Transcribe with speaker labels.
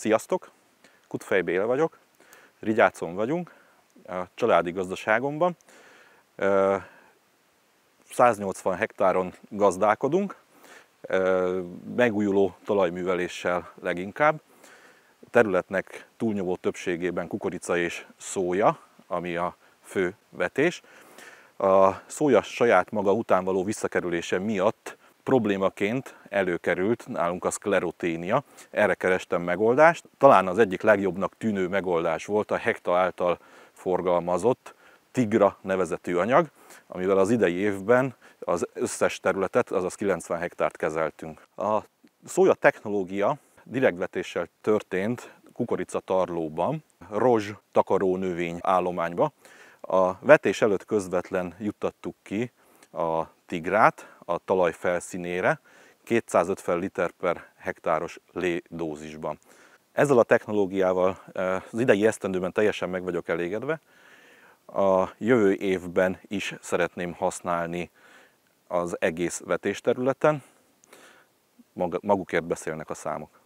Speaker 1: Sziasztok! Kutfej Béla vagyok, Rigyácon vagyunk, a családi gazdaságomban. 180 hektáron gazdálkodunk, megújuló talajműveléssel leginkább. A területnek túlnyomó többségében kukorica és szója, ami a fő vetés. A szója saját maga utánvaló visszakerülése miatt problémaként előkerült nálunk a szkleroténia, erre kerestem megoldást. Talán az egyik legjobbnak tűnő megoldás volt a Hekta által forgalmazott Tigra nevezetű anyag, amivel az idei évben az összes területet, azaz 90 hektárt kezeltünk. A szója technológia direktvetéssel történt kukoricatarlóban, rozs takaró növény állományba. A vetés előtt közvetlen juttattuk ki a tigrát, a talaj felszínére 250 liter per hektáros lédózisban. Ezzel a technológiával eh, az idei esztendőben teljesen meg vagyok elégedve. A jövő évben is szeretném használni az egész vetésterületen. Magukért beszélnek a számok.